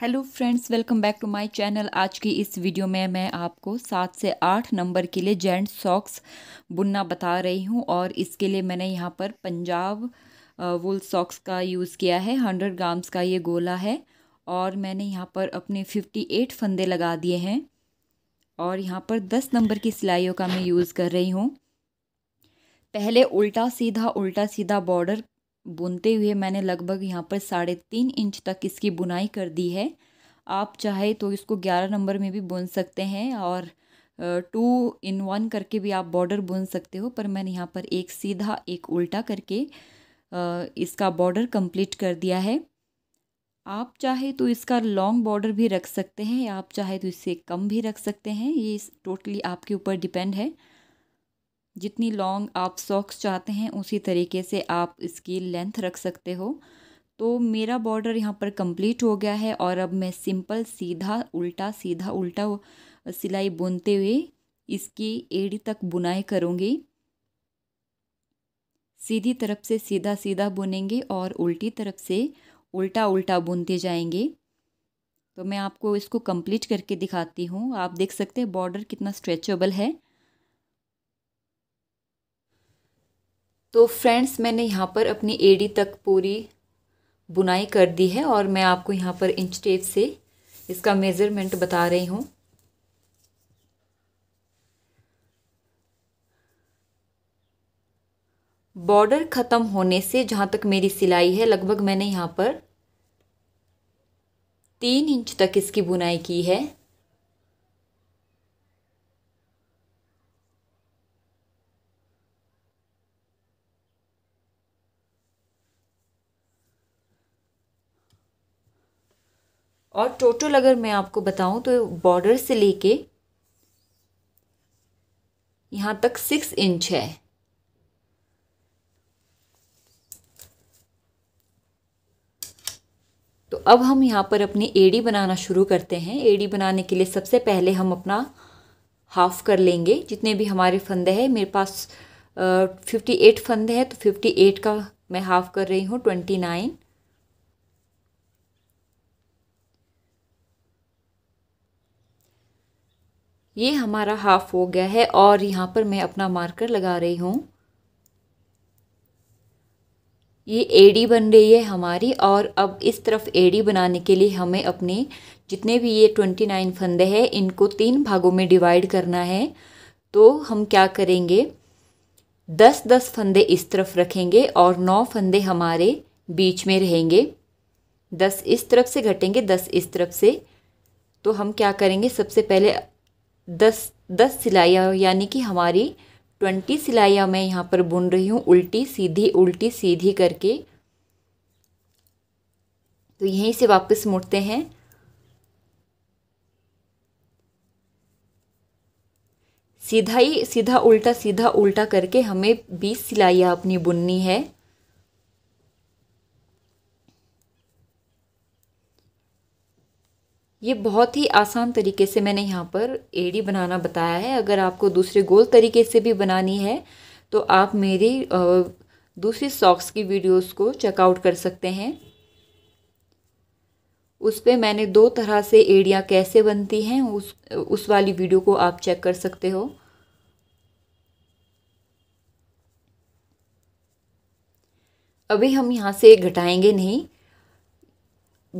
hello friends welcome back to my channel आज की इस वीडियो में मैं आपको सात से आठ नंबर के लिए जेंट सॉक्स बुनना बता रही हूँ और इसके लिए मैंने यहाँ पर पंजाब वुल सॉक्स का यूज़ किया है हंड्रेड ग्राम्स का ये गोला है और मैंने यहाँ पर अपने फिफ्टी एट फंदे लगा दिए हैं और यहाँ पर दस नंबर की सिलाइयों का मैं यूज़ कर रही हूँ पहले उल्टा सीधा उल्टा सीधा बॉर्डर बुनते हुए मैंने लगभग यहाँ पर साढ़े तीन इंच तक इसकी बुनाई कर दी है आप चाहे तो इसको ग्यारह नंबर में भी बुन सकते हैं और टू इन वन करके भी आप बॉर्डर बुन सकते हो पर मैंने यहाँ पर एक सीधा एक उल्टा करके इसका बॉर्डर कंप्लीट कर दिया है आप चाहे तो इसका लॉन्ग बॉर्डर भी रख सकते हैं आप चाहे तो इससे कम भी रख सकते हैं ये टोटली आपके ऊपर डिपेंड है जितनी लॉन्ग आप सॉक्स चाहते हैं उसी तरीके से आप इसकी लेंथ रख सकते हो तो मेरा बॉर्डर यहाँ पर कंप्लीट हो गया है और अब मैं सिंपल सीधा उल्टा सीधा उल्टा सिलाई बुनते हुए इसकी एड़ी तक बुनाई करूँगी सीधी तरफ से सीधा सीधा बुनेंगे और उल्टी तरफ से उल्टा उल्टा बुनते जाएंगे तो मैं आपको इसको कंप्लीट करके दिखाती हूँ आप देख सकते हैं बॉर्डर कितना स्ट्रेचेबल है तो फ्रेंड्स मैंने यहाँ पर अपनी एडी तक पूरी बुनाई कर दी है और मैं आपको यहाँ पर इंच टेप से इसका मेज़रमेंट बता रही हूँ बॉर्डर ख़त्म होने से जहाँ तक मेरी सिलाई है लगभग मैंने यहाँ पर तीन इंच तक इसकी बुनाई की है और टोटल अगर मैं आपको बताऊं तो बॉर्डर से लेके यहाँ तक सिक्स इंच है तो अब हम यहाँ पर अपनी एडी बनाना शुरू करते हैं एडी बनाने के लिए सबसे पहले हम अपना हाफ कर लेंगे जितने भी हमारे फंदे हैं मेरे पास फिफ्टी एट फंदे हैं तो फिफ्टी एट का मैं हाफ कर रही हूँ ट्वेंटी नाइन ये हमारा हाफ हो गया है और यहाँ पर मैं अपना मार्कर लगा रही हूँ ये एडी बन रही है हमारी और अब इस तरफ एडी बनाने के लिए हमें अपने जितने भी ये ट्वेंटी नाइन फंदे हैं इनको तीन भागों में डिवाइड करना है तो हम क्या करेंगे दस दस फंदे इस तरफ रखेंगे और नौ फंदे हमारे बीच में रहेंगे दस इस तरफ से घटेंगे दस इस तरफ से तो हम क्या करेंगे सबसे पहले दस दस सिलाइयाँ यानी कि हमारी ट्वेंटी सिलाइयाँ मैं यहाँ पर बुन रही हूँ उल्टी सीधी उल्टी सीधी करके तो यहीं से वापस मुड़ते हैं सीधा ही सीधा उल्टा सीधा उल्टा करके हमें बीस सिलाइयाँ अपनी बुननी है ये बहुत ही आसान तरीके से मैंने यहाँ पर एड़ी बनाना बताया है अगर आपको दूसरे गोल तरीके से भी बनानी है तो आप मेरी दूसरी सॉक्स की वीडियोस को चेकआउट कर सकते हैं उस पर मैंने दो तरह से एड़ियाँ कैसे बनती हैं उस उस वाली वीडियो को आप चेक कर सकते हो अभी हम यहाँ से घटाएंगे नहीं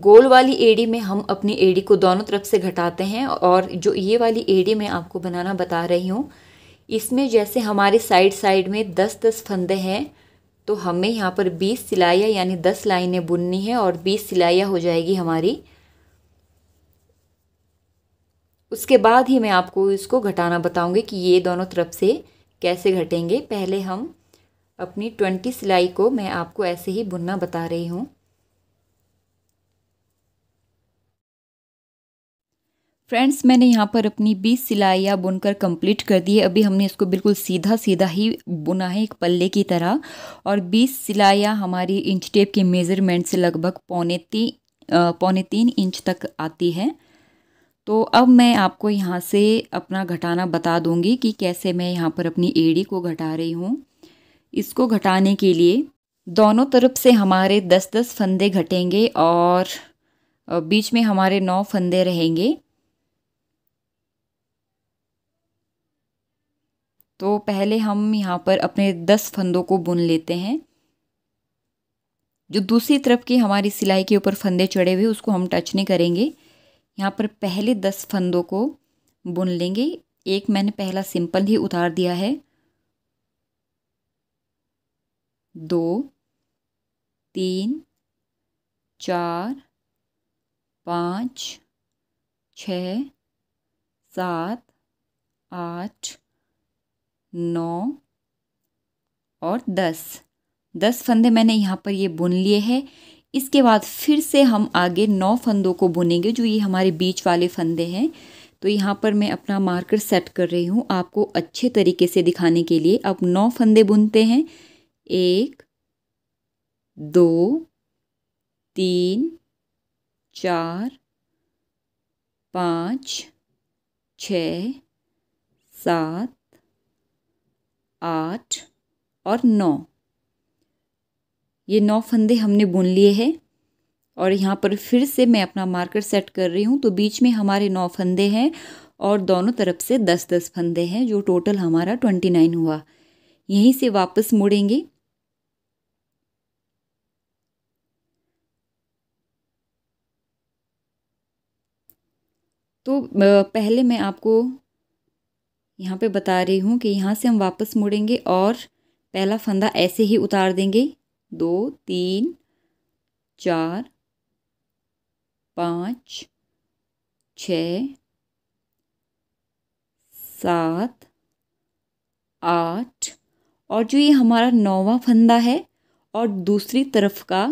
गोल वाली एडी में हम अपनी एडी को दोनों तरफ से घटाते हैं और जो ये वाली एडी मैं आपको बनाना बता रही हूँ इसमें जैसे हमारे साइड साइड में दस दस फंदे हैं तो हमें यहाँ पर बीस सिलाइयाँ यानी दस लाइनें बुननी हैं और बीस सिलाइयाँ हो जाएगी हमारी उसके बाद ही मैं आपको इसको घटाना बताऊँगी कि ये दोनों तरफ से कैसे घटेंगे पहले हम अपनी ट्वेंटी सिलाई को मैं आपको ऐसे ही बुनना बता रही हूँ फ्रेंड्स मैंने यहाँ पर अपनी 20 सिलाइयाँ बुनकर कंप्लीट कर दी है अभी हमने इसको बिल्कुल सीधा सीधा ही बुना है एक पल्ले की तरह और 20 सिलाइयाँ हमारी इंच टेप के मेज़रमेंट से लगभग पौने तीन पौने तीन इंच तक आती है तो अब मैं आपको यहाँ से अपना घटाना बता दूँगी कि कैसे मैं यहाँ पर अपनी एड़ी को घटा रही हूँ इसको घटाने के लिए दोनों तरफ से हमारे दस दस फंदे घटेंगे और बीच में हमारे नौ फंदे रहेंगे तो पहले हम यहाँ पर अपने दस फंदों को बुन लेते हैं जो दूसरी तरफ की हमारी सिलाई के ऊपर फंदे चढ़े हुए उसको हम टच नहीं करेंगे यहाँ पर पहले दस फंदों को बुन लेंगे एक मैंने पहला सिंपल ही उतार दिया है दो तीन चार पाँच छ सात आठ नौ और दस दस फंदे मैंने यहाँ पर ये बुन लिए हैं इसके बाद फिर से हम आगे नौ फंदों को बुनेंगे जो ये हमारे बीच वाले फंदे हैं तो यहाँ पर मैं अपना मार्कर सेट कर रही हूँ आपको अच्छे तरीके से दिखाने के लिए अब नौ फंदे बुनते हैं एक दो तीन चार पाँच छ सात आठ और नौ ये नौ फंदे हमने बुन लिए हैं और यहाँ पर फिर से मैं अपना मार्कर सेट कर रही हूँ तो बीच में हमारे नौ फंदे हैं और दोनों तरफ से दस दस फंदे हैं जो टोटल हमारा ट्वेंटी नाइन हुआ यहीं से वापस मुड़ेंगे तो पहले मैं आपको यहाँ पे बता रही हूँ कि यहाँ से हम वापस मुड़ेंगे और पहला फंदा ऐसे ही उतार देंगे दो तीन चार पाँच छ सात आठ और जो ये हमारा नौवा फंदा है और दूसरी तरफ का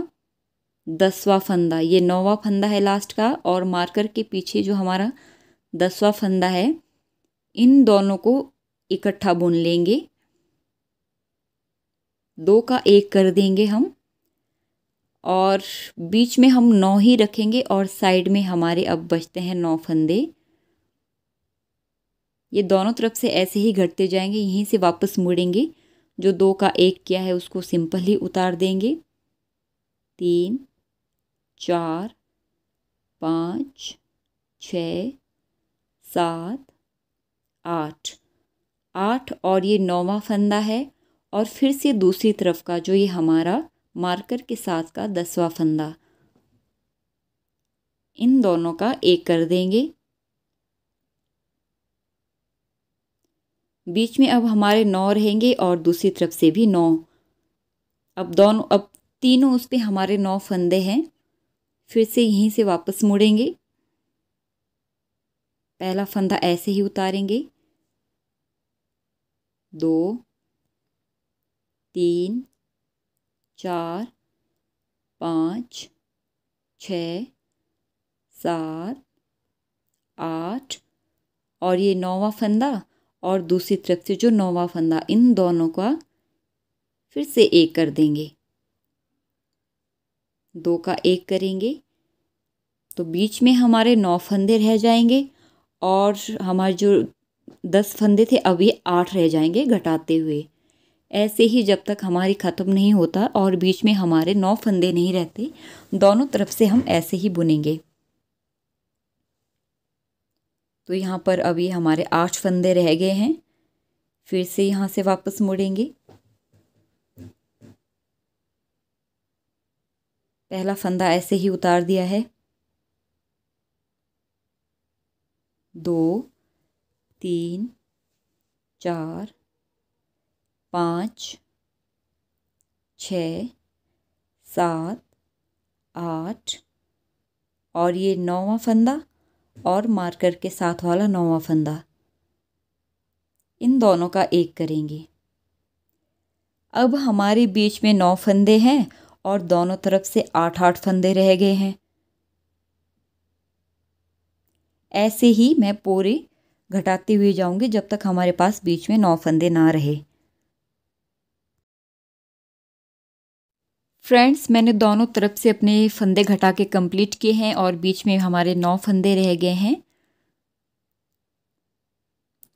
दसवा फंदा ये नौवा फंदा है लास्ट का और मार्कर के पीछे जो हमारा दसवा फंदा है इन दोनों को इकट्ठा बुन लेंगे दो का एक कर देंगे हम और बीच में हम नौ ही रखेंगे और साइड में हमारे अब बचते हैं नौ फंदे ये दोनों तरफ से ऐसे ही घटते जाएंगे यहीं से वापस मुड़ेंगे जो दो का एक किया है उसको सिंपल ही उतार देंगे तीन चार पाँच छ सात आठ आठ और ये नौवा फंदा है और फिर से दूसरी तरफ का जो ये हमारा मार्कर के साथ का दसवा फंदा इन दोनों का एक कर देंगे बीच में अब हमारे नौ रहेंगे और दूसरी तरफ से भी नौ अब दोनों अब तीनों उस पर हमारे नौ फंदे हैं फिर से यहीं से वापस मुड़ेंगे पहला फंदा ऐसे ही उतारेंगे दो तीन चार पाँच छ सात आठ और ये नौवा फंदा और दूसरी तरफ से जो नौवा फंदा इन दोनों का फिर से एक कर देंगे दो का एक करेंगे तो बीच में हमारे नौ फंदे रह जाएंगे और हमारे जो दस फंदे थे अब ये आठ रह जाएंगे घटाते हुए ऐसे ही जब तक हमारी ख़त्म नहीं होता और बीच में हमारे नौ फंदे नहीं रहते दोनों तरफ से हम ऐसे ही बुनेंगे तो यहाँ पर अभी हमारे आठ फंदे रह गए हैं फिर से यहाँ से वापस मुड़ेंगे पहला फंदा ऐसे ही उतार दिया है दो तीन चार पाँच छ सात आठ और ये नौवा फंदा और मार्कर के साथ वाला नौवा फंदा इन दोनों का एक करेंगे अब हमारे बीच में नौ फंदे हैं और दोनों तरफ से आठ आठ फंदे रह गए हैं ऐसे ही मैं पूरे घटाते हुए जाऊंगी जब तक हमारे पास बीच में नौ फंदे ना रहे फ्रेंड्स मैंने दोनों तरफ से अपने फंदे घटा के कंप्लीट किए हैं और बीच में हमारे नौ फंदे रह गए हैं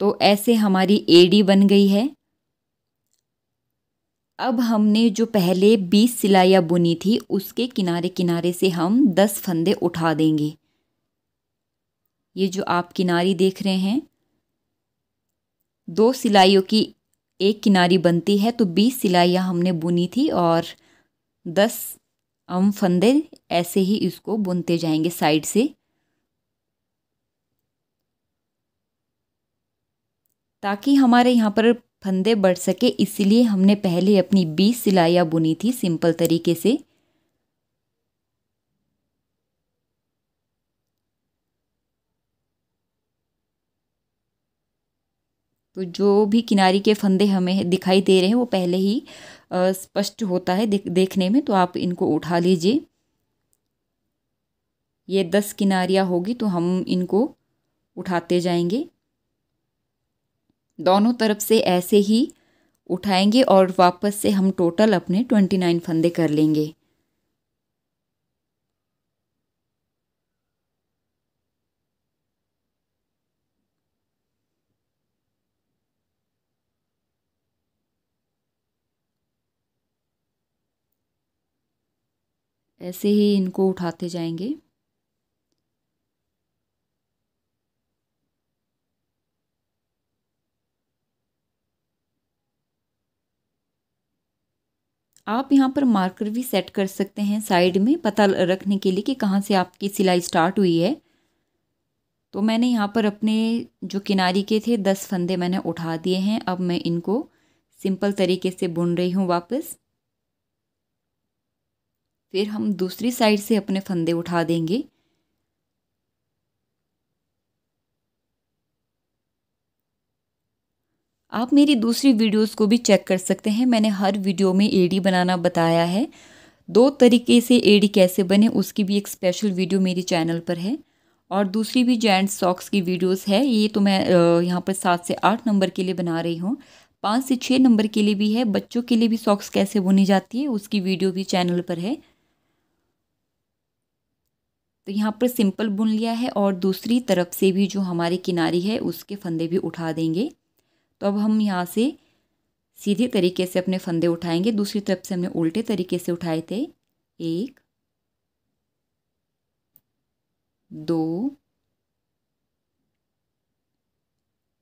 तो ऐसे हमारी एडी बन गई है अब हमने जो पहले 20 सिलाइयाँ बुनी थी उसके किनारे किनारे से हम 10 फंदे उठा देंगे ये जो आप किनारी देख रहे हैं दो सिलाइयों की एक किनारी बनती है तो बीस सिलाइयाँ हमने बुनी थी और दस हम फंदे ऐसे ही इसको बुनते जाएंगे साइड से ताकि हमारे यहाँ पर फंदे बढ़ सके इसलिए हमने पहले अपनी बीस सिलाइयाँ बुनी थी सिंपल तरीके से तो जो भी किनारी के फंदे हमें दिखाई दे रहे हैं वो पहले ही स्पष्ट होता है देखने में तो आप इनको उठा लीजिए ये दस किनारियाँ होगी तो हम इनको उठाते जाएंगे दोनों तरफ से ऐसे ही उठाएंगे और वापस से हम टोटल अपने ट्वेंटी नाइन फंदे कर लेंगे ऐसे ही इनको उठाते जाएंगे आप यहाँ पर मार्कर भी सेट कर सकते हैं साइड में पता रखने के लिए कि कहाँ से आपकी सिलाई स्टार्ट हुई है तो मैंने यहाँ पर अपने जो किनारी के थे दस फंदे मैंने उठा दिए हैं अब मैं इनको सिंपल तरीके से बुन रही हूँ वापस फिर हम दूसरी साइड से अपने फंदे उठा देंगे आप मेरी दूसरी वीडियोस को भी चेक कर सकते हैं मैंने हर वीडियो में एडी बनाना बताया है दो तरीके से एडी कैसे बने उसकी भी एक स्पेशल वीडियो मेरे चैनल पर है और दूसरी भी जेंट्स सॉक्स की वीडियोस है ये तो मैं यहाँ पर सात से आठ नंबर के लिए बना रही हूँ पाँच से छः नंबर के लिए भी है बच्चों के लिए भी सॉक्स कैसे बुनी जाती है उसकी वीडियो भी चैनल पर है तो यहाँ पर सिंपल बुन लिया है और दूसरी तरफ से भी जो हमारी किनारी है उसके फंदे भी उठा देंगे तो अब हम यहाँ से सीधे तरीके से अपने फंदे उठाएंगे दूसरी तरफ से हमने उल्टे तरीके से उठाए थे एक दो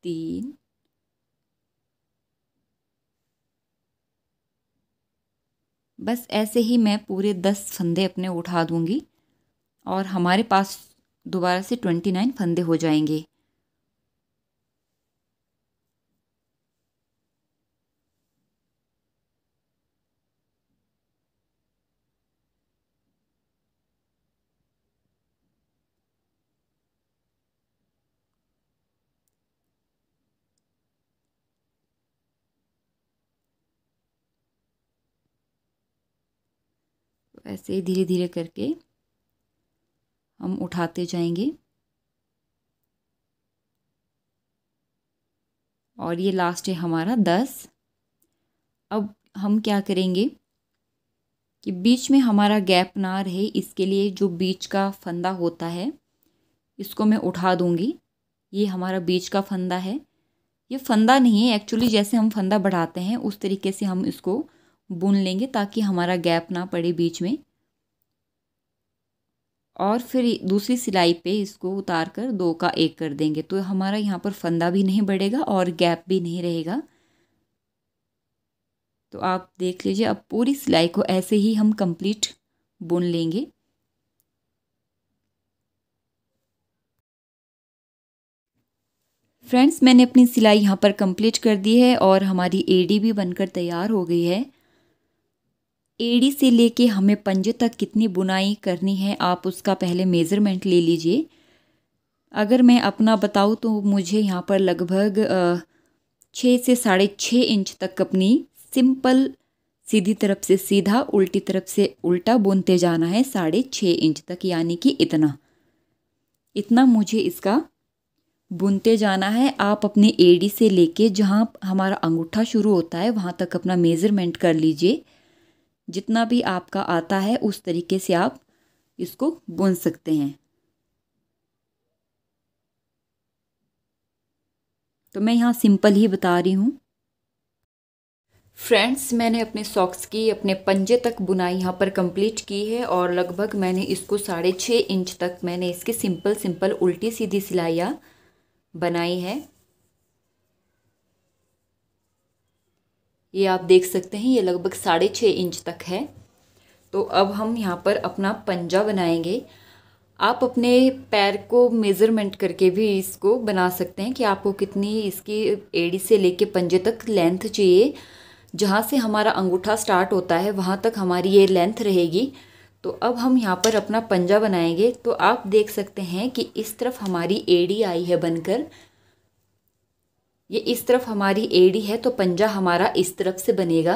तीन बस ऐसे ही मैं पूरे दस फंदे अपने उठा दूंगी और हमारे पास दोबारा से ट्वेंटी नाइन फंदे हो जाएंगे ऐसे धीरे धीरे करके हम उठाते जाएंगे और ये लास्ट है हमारा दस अब हम क्या करेंगे कि बीच में हमारा गैप ना रहे इसके लिए जो बीच का फंदा होता है इसको मैं उठा दूंगी ये हमारा बीच का फंदा है ये फंदा नहीं है एक्चुअली जैसे हम फंदा बढ़ाते हैं उस तरीके से हम इसको बुन लेंगे ताकि हमारा गैप ना पड़े बीच में और फिर दूसरी सिलाई पे इसको उतार कर दो का एक कर देंगे तो हमारा यहाँ पर फंदा भी नहीं बढ़ेगा और गैप भी नहीं रहेगा तो आप देख लीजिए अब पूरी सिलाई को ऐसे ही हम कंप्लीट बुन लेंगे फ्रेंड्स मैंने अपनी सिलाई यहाँ पर कंप्लीट कर दी है और हमारी एडी भी बनकर तैयार हो गई है एड़ी से लेके हमें पंजे तक कितनी बुनाई करनी है आप उसका पहले मेज़रमेंट ले लीजिए अगर मैं अपना बताऊँ तो मुझे यहाँ पर लगभग छः से साढ़े छः इंच तक अपनी सिंपल सीधी तरफ से सीधा उल्टी तरफ से उल्टा बुनते जाना है साढ़े छः इंच तक यानी कि इतना इतना मुझे इसका बुनते जाना है आप अपने एडी से लेके जहाँ हमारा अंगूठा शुरू होता है वहाँ तक अपना मेज़रमेंट कर लीजिए जितना भी आपका आता है उस तरीके से आप इसको बुन सकते हैं तो मैं यहाँ सिंपल ही बता रही हूँ फ्रेंड्स मैंने अपने सॉक्स की अपने पंजे तक बुनाई यहाँ पर कंप्लीट की है और लगभग मैंने इसको साढ़े छः इंच तक मैंने इसके सिंपल सिंपल उल्टी सीधी सिलाइयाँ बनाई है ये आप देख सकते हैं ये लगभग साढ़े छः इंच तक है तो अब हम यहाँ पर अपना पंजा बनाएंगे आप अपने पैर को मेज़रमेंट करके भी इसको बना सकते हैं कि आपको कितनी इसकी एड़ी से ले पंजे तक लेंथ चाहिए जहाँ से हमारा अंगूठा स्टार्ट होता है वहाँ तक हमारी ये लेंथ रहेगी तो अब हम यहाँ पर अपना पंजा बनाएंगे तो आप देख सकते हैं कि इस तरफ हमारी एड़ी आई है बनकर ये इस तरफ हमारी एडी है तो पंजा हमारा इस तरफ से बनेगा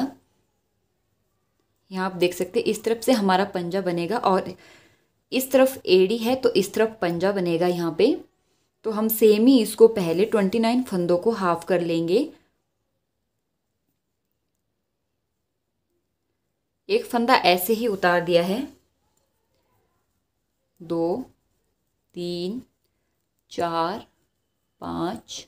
यहाँ आप देख सकते हैं इस तरफ से हमारा पंजा बनेगा और इस तरफ एडी है तो इस तरफ पंजा बनेगा यहाँ पे तो हम सेम ही इसको पहले ट्वेंटी नाइन फंदों को हाफ कर लेंगे एक फंदा ऐसे ही उतार दिया है दो तीन चार पाँच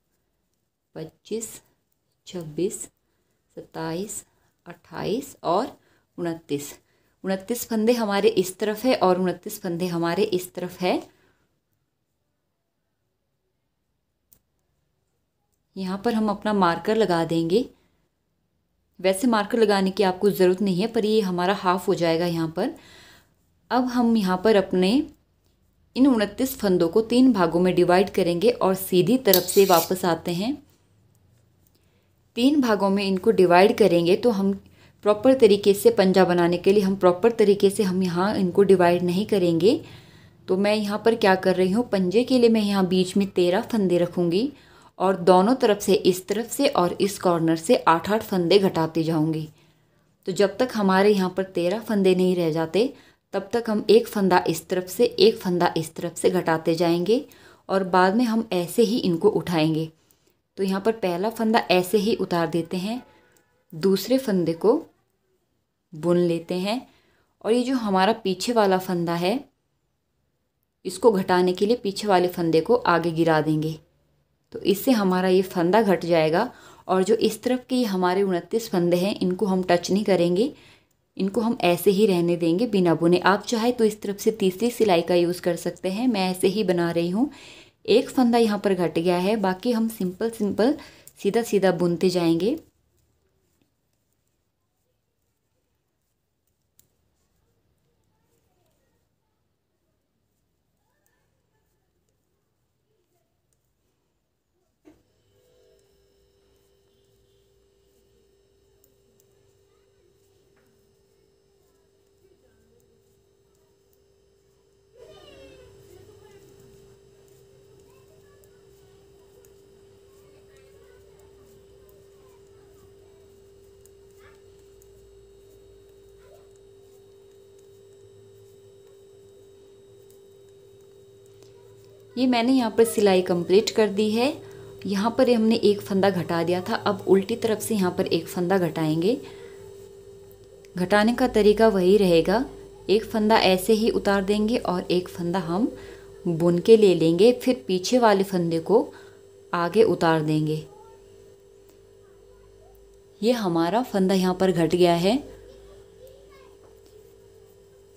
पच्चीस छब्बीस सत्ताईस अट्ठाईस और उनतीस उनतीस फंदे हमारे इस तरफ है और उनतीस फंदे हमारे इस तरफ है यहाँ पर हम अपना मार्कर लगा देंगे वैसे मार्कर लगाने की आपको ज़रूरत नहीं है पर ये हमारा हाफ हो जाएगा यहाँ पर अब हम यहाँ पर अपने इन उनतीस फंदों को तीन भागों में डिवाइड करेंगे और सीधी तरफ से वापस आते हैं तीन भागों में इनको डिवाइड करेंगे तो हम प्रॉपर तरीके से पंजा बनाने के लिए हम प्रॉपर तरीके से हम यहाँ इनको डिवाइड नहीं करेंगे तो मैं यहाँ पर क्या कर रही हूँ पंजे के लिए मैं यहाँ बीच में तेरह फंदे रखूँगी और दोनों तरफ से इस तरफ से और इस कॉर्नर से आठ आठ फंदे घटाते जाऊँगी तो जब तक हमारे यहाँ पर तेरह फंदे नहीं रह जाते तब तक हम एक फंदा इस तरफ से एक फंदा इस तरफ से घटाते जाएंगे और बाद में हम ऐसे ही इनको उठाएंगे तो यहाँ पर पहला फंदा ऐसे ही उतार देते हैं दूसरे फंदे को बुन लेते हैं और ये जो हमारा पीछे वाला फंदा है इसको घटाने के लिए पीछे वाले फंदे को आगे गिरा देंगे तो इससे हमारा ये फंदा घट जाएगा और जो इस तरफ के ये हमारे उनतीस फंदे हैं इनको हम टच नहीं करेंगे इनको हम ऐसे ही रहने देंगे बिना बुने आप चाहे तो इस तरफ से तीसरी सिलाई का यूज़ कर सकते हैं मैं ऐसे ही बना रही हूँ एक फंदा यहाँ पर घट गया है बाकी हम सिंपल सिंपल सीधा सीधा बुनते जाएंगे ये मैंने यहाँ पर सिलाई कंप्लीट कर दी है यहाँ पर हमने एक फंदा घटा दिया था अब उल्टी तरफ से यहाँ पर एक फंदा घटाएंगे घटाने का तरीका वही रहेगा एक फंदा ऐसे ही उतार देंगे और एक फंदा हम बुन के ले लेंगे फिर पीछे वाले फंदे को आगे उतार देंगे ये हमारा फंदा यहाँ पर घट गया है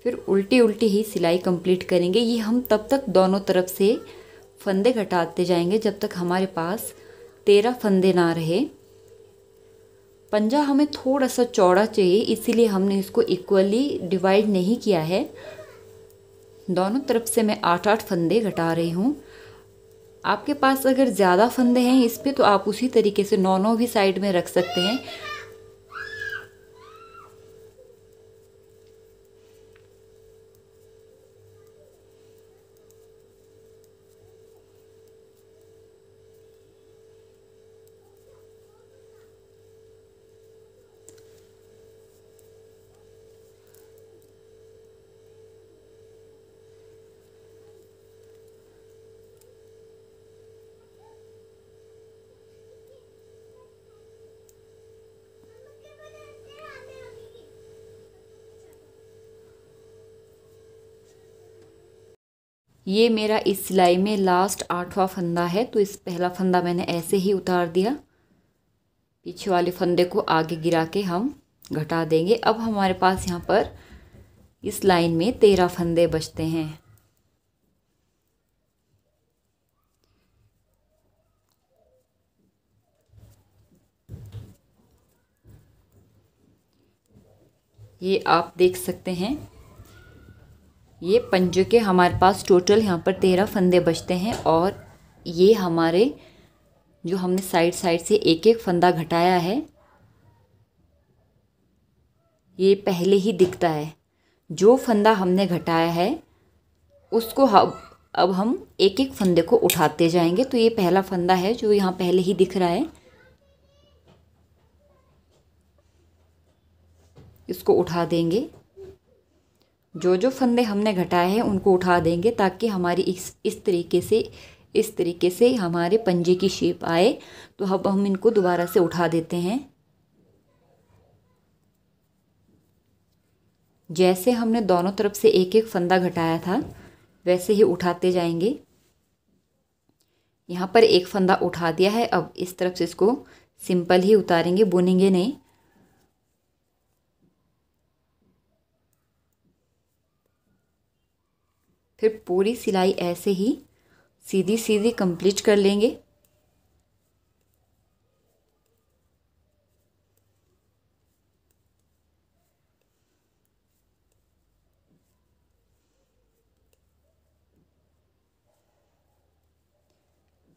फिर उल्टी उल्टी ही सिलाई कंप्लीट करेंगे ये हम तब तक दोनों तरफ से फंदे घटाते जाएंगे जब तक हमारे पास तेरह फंदे ना रहे पंजा हमें थोड़ा सा चौड़ा चाहिए इसीलिए हमने इसको इक्वली डिवाइड नहीं किया है दोनों तरफ से मैं आठ आठ फंदे घटा रही हूँ आपके पास अगर ज़्यादा फंदे हैं इस पर तो आप उसी तरीके से नौ नौ भी साइड में रख सकते हैं ये मेरा इस सिलाई में लास्ट आठवां फंदा है तो इस पहला फंदा मैंने ऐसे ही उतार दिया पीछे वाले फंदे को आगे गिरा के हम घटा देंगे अब हमारे पास यहाँ पर इस लाइन में तेरह फंदे बचते हैं ये आप देख सकते हैं ये पंजे के हमारे पास टोटल यहाँ पर तेरह फंदे बचते हैं और ये हमारे जो हमने साइड साइड से एक एक फंदा घटाया है ये पहले ही दिखता है जो फंदा हमने घटाया है उसको हम अब हम एक एक फंदे को उठाते जाएंगे तो ये पहला फंदा है जो यहाँ पहले ही दिख रहा है इसको उठा देंगे जो जो फंदे हमने घटाए हैं उनको उठा देंगे ताकि हमारी इस इस तरीके से इस तरीके से हमारे पंजे की शेप आए तो अब हम इनको दोबारा से उठा देते हैं जैसे हमने दोनों तरफ से एक एक फंदा घटाया था वैसे ही उठाते जाएंगे यहाँ पर एक फंदा उठा दिया है अब इस तरफ से इसको सिंपल ही उतारेंगे बुनेंगे नहीं फिर पूरी सिलाई ऐसे ही सीधी सीधी कंप्लीट कर लेंगे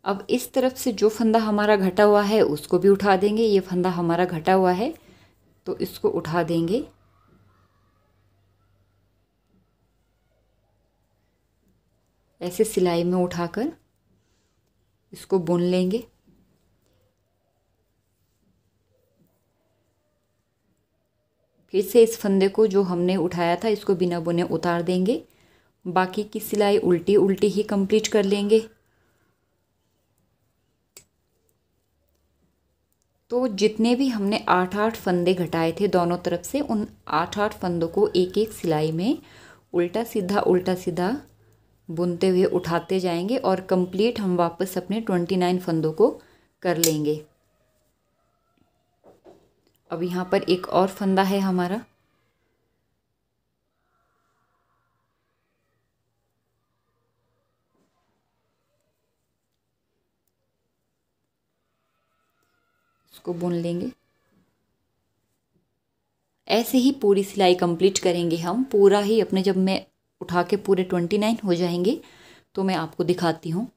अब इस तरफ से जो फंदा हमारा घटा हुआ है उसको भी उठा देंगे ये फंदा हमारा घटा हुआ है तो इसको उठा देंगे ऐसे सिलाई में उठाकर इसको बुन लेंगे फिर से इस फंदे को जो हमने उठाया था इसको बिना बुने उतार देंगे बाकी की सिलाई उल्टी उल्टी ही कंप्लीट कर लेंगे तो जितने भी हमने आठ आठ फंदे घटाए थे दोनों तरफ से उन आठ आठ फंदों को एक एक सिलाई में उल्टा सीधा उल्टा सीधा बुनते हुए उठाते जाएंगे और कंप्लीट हम वापस अपने ट्वेंटी नाइन फंदों को कर लेंगे अब यहाँ पर एक और फंदा है हमारा इसको बुन लेंगे ऐसे ही पूरी सिलाई कंप्लीट करेंगे हम पूरा ही अपने जब मैं उठा के पूरे ट्वेंटी नाइन हो जाएंगे तो मैं आपको दिखाती हूँ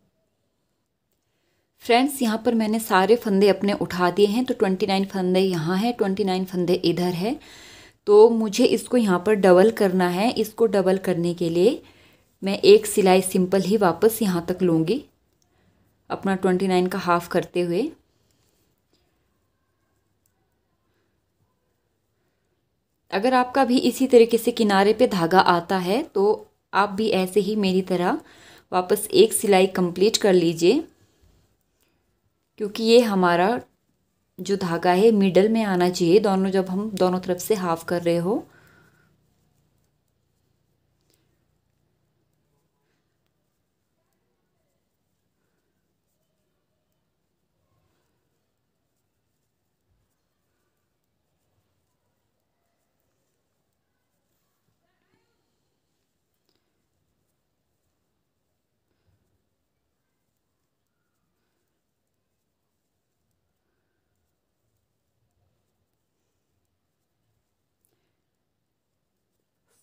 फ्रेंड्स यहाँ पर मैंने सारे फंदे अपने उठा दिए हैं तो ट्वेंटी नाइन फंदे यहाँ है ट्वेंटी नाइन फंदे इधर है तो मुझे इसको यहाँ पर डबल करना है इसको डबल करने के लिए मैं एक सिलाई सिंपल ही वापस यहाँ तक लूँगी अपना ट्वेंटी नाइन का हाफ़ करते हुए अगर आपका भी इसी तरीके से किनारे पे धागा आता है तो आप भी ऐसे ही मेरी तरह वापस एक सिलाई कंप्लीट कर लीजिए क्योंकि ये हमारा जो धागा है मिडल में आना चाहिए दोनों जब हम दोनों तरफ से हाफ कर रहे हो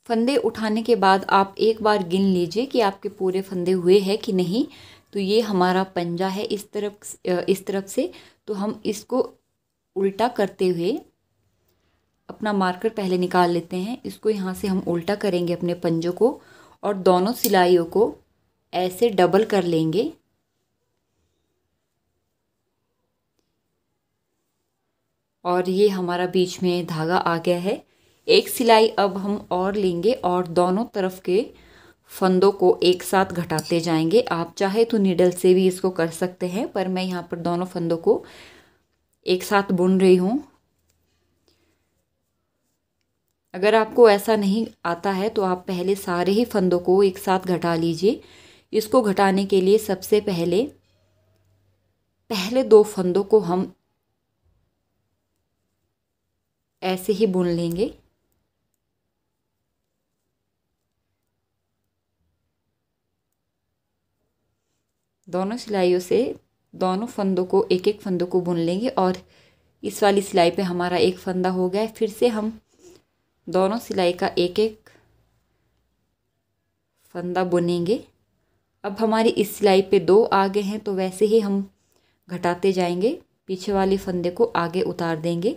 फंदे उठाने के बाद आप एक बार गिन लीजिए कि आपके पूरे फंदे हुए हैं कि नहीं तो ये हमारा पंजा है इस तरफ इस तरफ से तो हम इसको उल्टा करते हुए अपना मार्कर पहले निकाल लेते हैं इसको यहाँ से हम उल्टा करेंगे अपने पंजों को और दोनों सिलाइयों को ऐसे डबल कर लेंगे और ये हमारा बीच में धागा आ गया है एक सिलाई अब हम और लेंगे और दोनों तरफ के फंदों को एक साथ घटाते जाएंगे आप चाहे तो नीडल से भी इसको कर सकते हैं पर मैं यहाँ पर दोनों फंदों को एक साथ बुन रही हूँ अगर आपको ऐसा नहीं आता है तो आप पहले सारे ही फंदों को एक साथ घटा लीजिए इसको घटाने के लिए सबसे पहले पहले दो फंदों को हम ऐसे ही बुन लेंगे दोनों सिलाइयों से दोनों फंदों को एक एक फंदों को बुन लेंगे और इस वाली सिलाई पे हमारा एक फंदा हो गया है फिर से हम दोनों सिलाई का एक एक फंदा बुनेंगे अब हमारी इस सिलाई पे दो आगे हैं तो वैसे ही हम घटाते जाएंगे पीछे वाले फंदे को आगे उतार देंगे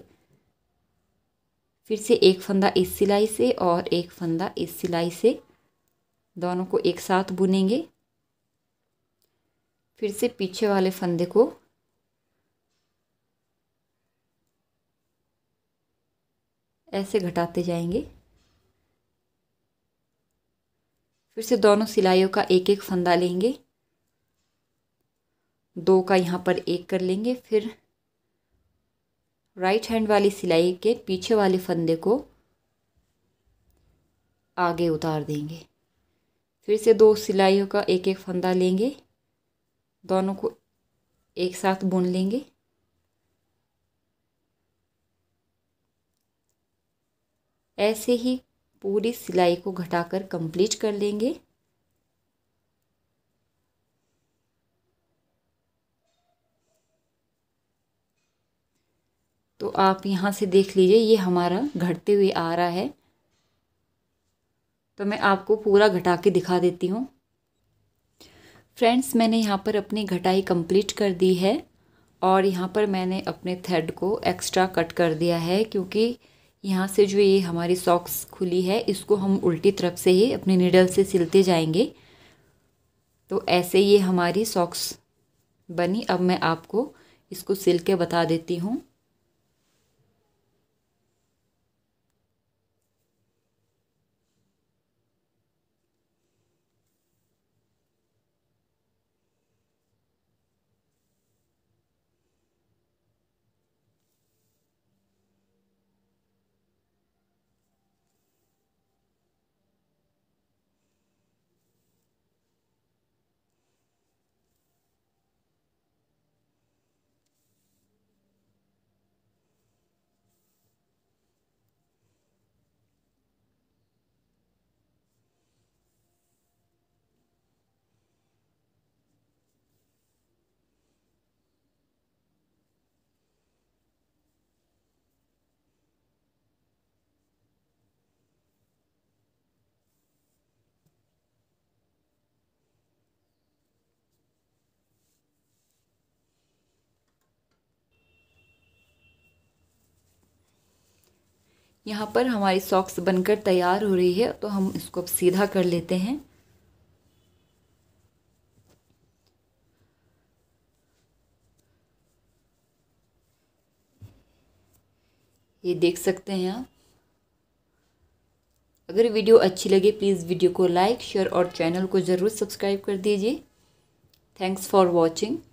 फिर से एक फंदा इस सिलाई से और एक फंदा इस सिलाई से दोनों को एक साथ बुनेंगे फिर से पीछे वाले फंदे को ऐसे घटाते जाएंगे फिर से दोनों सिलाइयों का एक एक फंदा लेंगे दो का यहाँ पर एक कर लेंगे फिर राइट हैंड वाली सिलाई के पीछे वाले फंदे को आगे उतार देंगे फिर से दो सिलाइयों का एक एक फंदा लेंगे दोनों को एक साथ बुन लेंगे ऐसे ही पूरी सिलाई को घटाकर कंप्लीट कर लेंगे तो आप यहाँ से देख लीजिए ये हमारा घटते हुए आ रहा है तो मैं आपको पूरा घटा के दिखा देती हूँ फ्रेंड्स मैंने यहाँ पर अपनी घटाई कंप्लीट कर दी है और यहाँ पर मैंने अपने थ्रेड को एक्स्ट्रा कट कर दिया है क्योंकि यहाँ से जो ये हमारी सॉक्स खुली है इसको हम उल्टी तरफ से ही अपने निडल से सिलते जाएंगे तो ऐसे ये हमारी सॉक्स बनी अब मैं आपको इसको सिल के बता देती हूँ यहाँ पर हमारी सॉक्स बनकर तैयार हो रही है तो हम इसको अब सीधा कर लेते हैं ये देख सकते हैं आप अगर वीडियो अच्छी लगे प्लीज़ वीडियो को लाइक शेयर और चैनल को ज़रूर सब्सक्राइब कर दीजिए थैंक्स फॉर वॉचिंग